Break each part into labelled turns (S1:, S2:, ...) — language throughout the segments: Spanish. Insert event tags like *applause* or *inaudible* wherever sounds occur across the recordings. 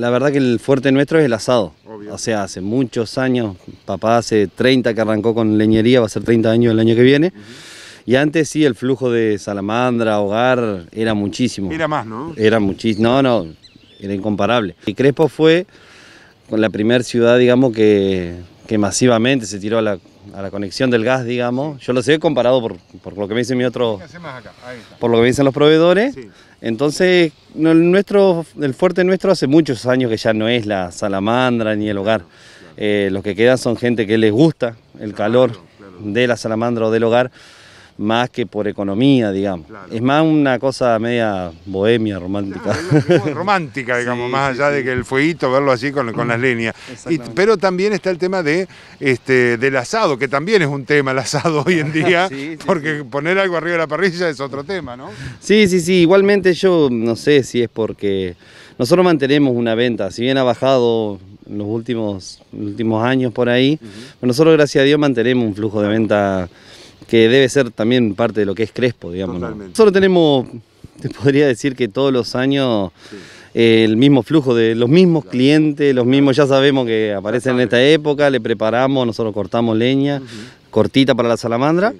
S1: La verdad que el fuerte nuestro es el asado. O sea, hace muchos años, papá hace 30 que arrancó con leñería, va a ser 30 años el año que viene. Y antes sí, el flujo de salamandra, hogar, era muchísimo. Era más, ¿no? Era muchísimo. No, no, era incomparable. Y Crespo fue la primera ciudad, digamos, que, que masivamente se tiró a la a la conexión del gas, digamos. Yo lo sé comparado por, lo que me dicen mi otro, por lo que dicen los proveedores. Entonces, el, nuestro, el fuerte nuestro hace muchos años que ya no es la salamandra ni el hogar. Eh, los que quedan son gente que les gusta el calor de la salamandra o del hogar más que por economía, digamos. Es más una cosa media bohemia, romántica. romántica, *laughs* digamos, más allá de que el fueguito, verlo así con, las líneas. pero también está el tema de, este, del asado, que también es un tema el asado hoy en día, *laughs* porque poner algo arriba de la parrilla es otro tema, ¿no? Sí, sí, sí. Igualmente yo no sé si es porque nosotros mantenemos una venta, si bien ha bajado en los últimos, últimos años por ahí, nosotros gracias a Dios mantenemos un flujo de venta que debe ser también parte de lo que es Crespo, digamos. Nosotros tenemos, te podría decir que todos los años eh, el mismo flujo de los mismos clientes, los mismos, ya sabemos que aparecen en esta época, le preparamos, nosotros cortamos leña, cortita para la salamandra.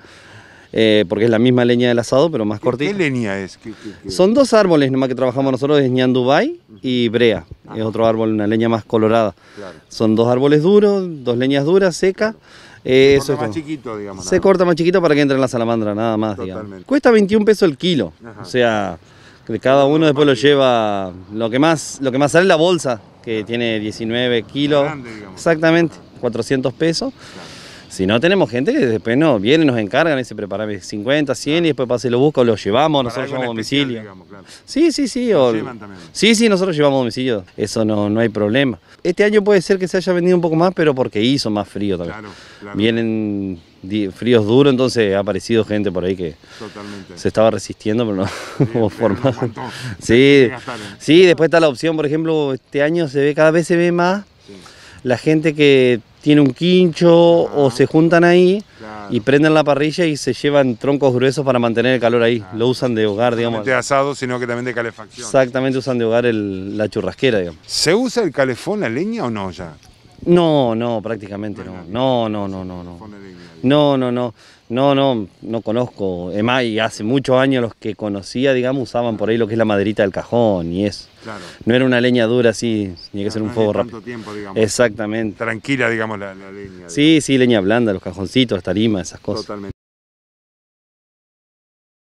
S1: Eh, porque es la misma leña del asado, pero más cortita. ¿Qué leña es? Son dos árboles nomás que trabajamos nosotros, es ñandubay y brea. Es otro árbol, una leña más colorada. Son dos árboles duros, dos leñas duras, secas se corta más chiquito, digamos. Se corta más chiquito para que entre en la salamandra, nada más. Digamos. Cuesta 21 pesos el kilo. O sea, cada uno después lo lleva. Lo que más, lo que más sale es la bolsa, que tiene 19 kilos. Exactamente, 400 pesos. Si no, tenemos gente que después no, vienen, nos encargan y se preparan 50, 100 y después pase lo busco, lo llevamos, nosotros llevamos domicilio. Sí, sí, sí. Sí, sí, nosotros llevamos domicilio, eso no, no hay problema. Este año puede ser que se haya vendido un poco más, pero porque hizo más frío también. Claro, Vienen fríos duros, entonces ha aparecido gente por ahí que se estaba resistiendo, pero no *laughs* sí, sí, después está la opción, por ejemplo, este año se ve, cada vez se ve más la gente que tiene un quincho o se juntan ahí y prenden la parrilla y se llevan troncos gruesos para mantener el calor ahí. Lo usan de hogar, digamos. No de asado, sino que también de calefacción. Exactamente, usan de hogar el, la churrasquera, digamos. ¿Se usa el calefón, la leña o no ya? No, no, prácticamente no. No, no, no, no, no. No, no, no. No, no, no conozco. Emma y hace muchos años los que conocía, digamos, usaban por ahí lo que es la maderita del cajón y eso. Claro. No era una leña dura así, tenía que ser un fuego rápido. tiempo, digamos. Exactamente. Tranquila, digamos, la, leña. Sí, sí, leña blanda, los cajoncitos, las tarimas, esas cosas. Totalmente.